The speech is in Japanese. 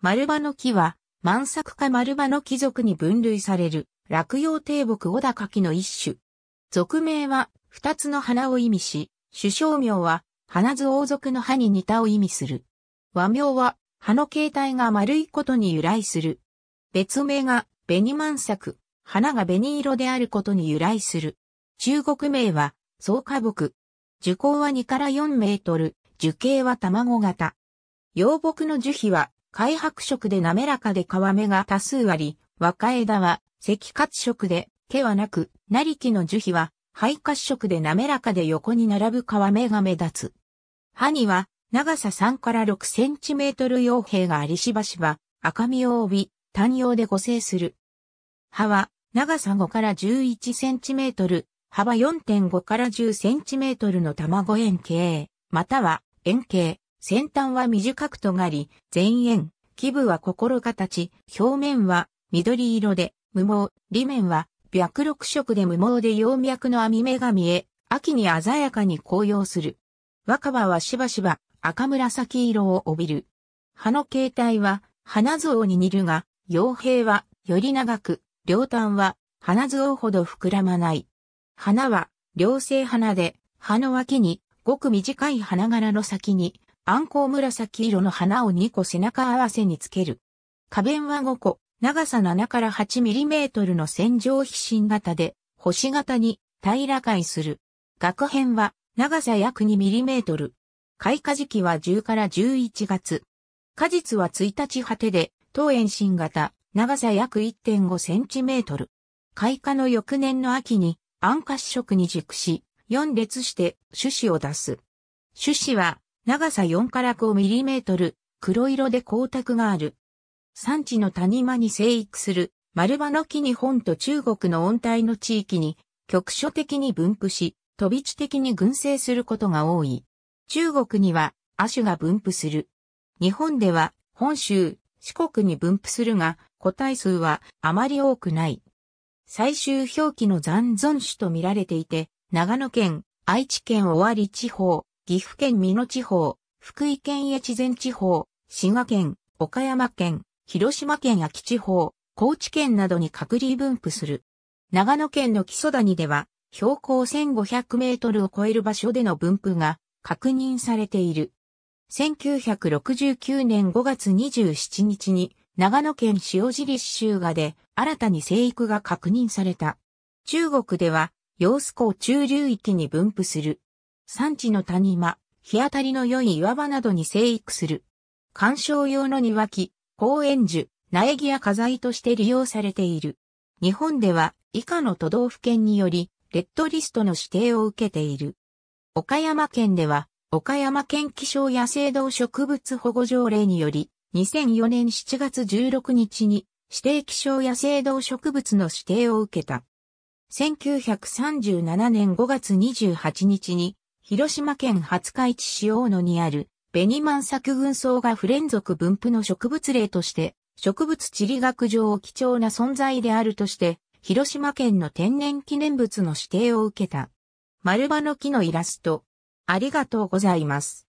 丸葉の木は、万作か、丸葉の木族に分類される、落葉低木小高木の一種。俗名は、二つの花を意味し、首相名は、花図王族の葉に似たを意味する。和名は、葉の形態が丸いことに由来する。別名が、紅万作、花が紅色であることに由来する。中国名は、草花木。樹高は2から4メートル、樹形は卵型。幼木の樹皮は灰白色で滑らかで皮目が多数あり、若枝は赤褐色で毛はなく、成木の樹皮は肺褐色で滑らかで横に並ぶ皮目が目立つ。葉には長さ3から6センチメートル傭兵がありしばしば赤みを帯び、単葉で護生する。葉は長さ5から11センチメートル、幅4.5から10センチメートルの卵円形、または円形。先端は短く尖り、前縁、基部は心形、表面は緑色で無毛、裏面は白緑色で無毛で葉脈の網目が見え、秋に鮮やかに紅葉する。若葉はしばしば赤紫色を帯びる。葉の形態は花図を握るが、傭兵はより長く、両端は花図をほど膨らまない。花は両性花で、葉の脇にごく短い花柄の先にアンコウ紫色の花を2個背中合わせにつける。花弁は5個、長さ7から8ミリメートルの線状飛信型で、星型に平らいする。額編は長さ約2ミリメートル。開花時期は10から11月。果実は1日果てで、当園新型、長さ約1.5センチメートル。開花の翌年の秋に、暗褐色に熟し、4列して種子を出す。種子は長さ4から5ミリメートル、黒色で光沢がある。産地の谷間に生育する、丸葉の木日本と中国の温帯の地域に、局所的に分布し、飛び地的に群生することが多い。中国には、亜種が分布する。日本では、本州、四国に分布するが、個体数はあまり多くない。最終表記の残存種と見られていて、長野県、愛知県尾張地方、岐阜県美濃地方、福井県越前地方、滋賀県、岡山県、広島県秋地方、高知県などに隔離分布する。長野県の木曽谷では、標高1500メートルを超える場所での分布が確認されている。1969年5月27日に長野県塩尻市州賀で新たに生育が確認された。中国では、洋子港中流域に分布する。産地の谷間、日当たりの良い岩場などに生育する。観賞用の庭木、公園樹、苗木や花材として利用されている。日本では以下の都道府県により、レッドリストの指定を受けている。岡山県では、岡山県気象野生動植物保護条例により、2004年7月16日に指定気象野生動植物の指定を受けた。1937年5月28日に広島県廿日市市大野にある、ベニマン作群草が不連続分布の植物例として、植物地理学上貴重な存在であるとして、広島県の天然記念物の指定を受けた。丸葉の木のイラスト。ありがとうございます。